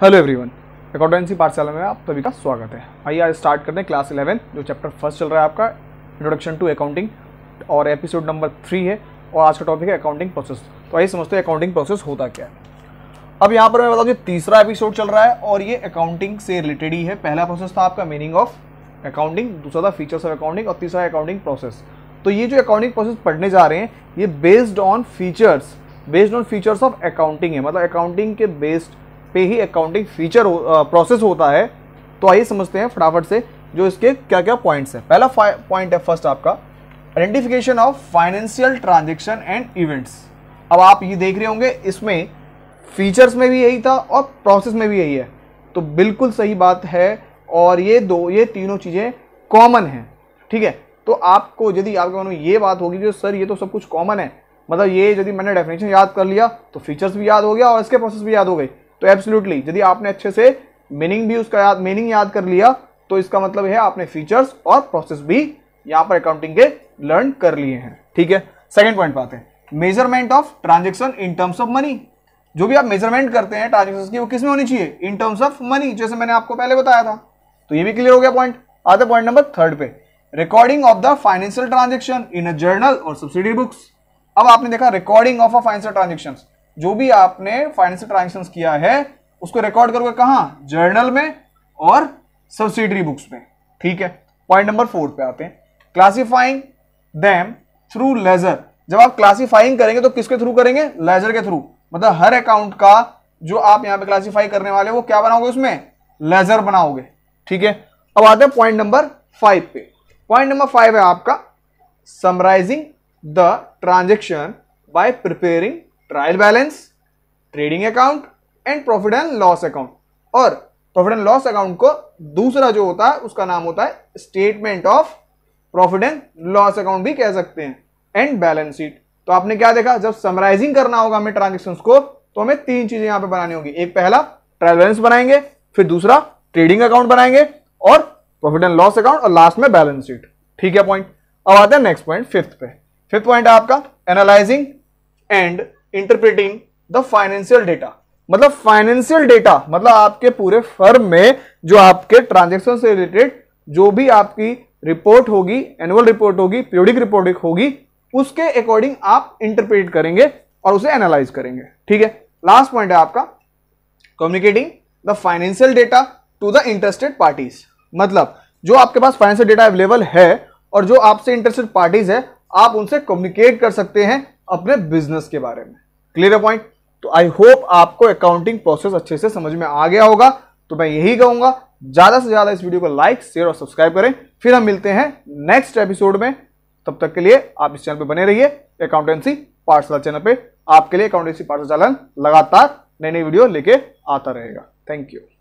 hello everyone accountancy पाठशाला में आप सभी का स्वागत है आइए आज स्टार्ट करते हैं क्लास इलेवन जो चैप्टर फर्स्ट चल रहा है आपका इंट्रोडक्शन टू अकाउंटिंग और एपिसोड नंबर थ्री है और आज का टॉपिक है अकाउंटिंग प्रोसेस तो आइए समझते हैं अकाउंटिंग प्रोसेस होता क्या है अब यहाँ पर मैं बताऊँ जो तीसरा एपिसोड चल रहा है और ये अकाउंटिंग से रिलेटेड ही है पहला प्रोसेस था आपका मीनिंग ऑफ अकाउंटिंग दूसरा था फीचर्स ऑफ अकाउंटिंग और तीसरा अकाउंटिंग प्रोसेस तो ये जो अकाउंटिंग प्रोसेस पढ़ने जा रहे हैं ये based on features based on features of accounting है मतलब अकाउंटिंग के बेस्ड पे ही अकाउंटिंग फीचर हो, प्रोसेस होता है तो आइए समझते हैं फटाफट से जो इसके क्या क्या पॉइंट्स हैं पहला पॉइंट है फर्स्ट आपका identification of financial transaction and events अब आप ये देख रहे होंगे इसमें फीचर्स में भी यही था और प्रोसेस में भी यही है तो बिल्कुल सही बात है और ये दो ये तीनों चीज़ें कॉमन हैं ठीक है तो आपको यदि आपके मन में ये बात होगी कि सर ये तो सब कुछ कॉमन है मतलब ये यदि मैंने डेफिनेशन याद कर लिया तो फीचर्स भी याद हो गया और इसके प्रोसेस भी याद हो गई तो एब्सोल्युटली यदि आपने अच्छे से मीनिंग भी उसका याद मीनिंग याद कर लिया तो इसका मतलब है आपने फीचर्स और प्रोसेस भी यहां पर अकाउंटिंग के लर्न कर लिए हैं ठीक है सेकेंड पॉइंट बात है measurement of transaction in terms of money जो भी आप मेजरमेंट करते हैं ट्रांजेक्शन की वो किसमें होनी चाहिए इन टर्म्स ऑफ मनी जैसे मैंने आपको पहले बताया था तो ये भी क्लियर हो गया पॉइंट आते पॉइंट नंबर थर्ड पे recording of the financial transaction in a journal और सब्सिडी बुक्स अब आपने देखा recording of a financial transaction जो भी आपने फाइनेंशियल ट्रांजेक्शन किया है उसको रिकॉर्ड करोगे कहा जर्नल में और सब्सिडरी बुक्स में ठीक है पॉइंट नंबर फोर पे आते हैं क्लासिफाइंग देम थ्रू लेजर जब आप क्लासिफाइंग करेंगे तो किसके थ्रू करेंगे लेजर के थ्रू मतलब हर अकाउंट का जो आप यहां पे क्लासिफाई करने वाले वो क्या बनाओगे उसमें लेजर बनाओगे ठीक है अब आते हैं पॉइंट नंबर फाइव पे पॉइंट नंबर फाइव है आपका summarising the transaction by preparing trial balance trading account and profit and loss account और प्रॉफिट एंड लॉस अकाउंट को दूसरा जो होता है उसका नाम होता है statement of profit and loss account भी कह सकते हैं एंड बैलेंस शीट तो आपने क्या देखा जब समराइजिंग करना होगा हमें ट्रांजेक्शन को तो हमें तीन चीजें यहां पर बनानी होगी एक पहला ट्रायल बैलेंस बनाएंगे फिर दूसरा ट्रेडिंग अकाउंट बनाएंगे और प्रॉफिट एंड लॉस अकाउंट और लास्ट में बैलेंस शीट ठीक है पॉइंट अब आते हैं नेक्स्ट पॉइंट फिफ्थ पे फिफ्थ पॉइंट आपका analysing and interpreting the financial data मतलब फाइनेंशियल डेटा मतलब आपके पूरे फर्म में जो आपके ट्रांजेक्शन से रिलेटेड जो भी आपकी रिपोर्ट होगी एनुअल रिपोर्ट होगी पीरियडिक रिपोर्ट होगी उसके अकॉर्डिंग आप इंटरप्रेट करेंगे और उसे एनालाइज करेंगे ठीक है लास्ट पॉइंट है आपका communicating the financial data to the interested parties मतलब जो आपके पास फाइनेंशियल डेटा अवेलेबल है और जो आपसे इंटरेस्टेड पार्टीज है आप उनसे कम्युनिकेट कर सकते हैं अपने बिजनेस के बारे में क्लियर पॉइंट तो आई होप आपको अकाउंटिंग प्रोसेस अच्छे से समझ में आ गया होगा तो मैं यही कहूंगा ज्यादा से ज्यादा इस वीडियो को लाइक शेयर और सब्सक्राइब करें फिर हम मिलते हैं नेक्स्ट एपिसोड में तब तक के लिए आप इस चैनल पर बने रहिए अकाउंटेंसी पाठशाला चैनल पर आपके लिए अकाउंटेंसी पाठशाला लगातार नई नई वीडियो लेके आता रहेगा थैंक यू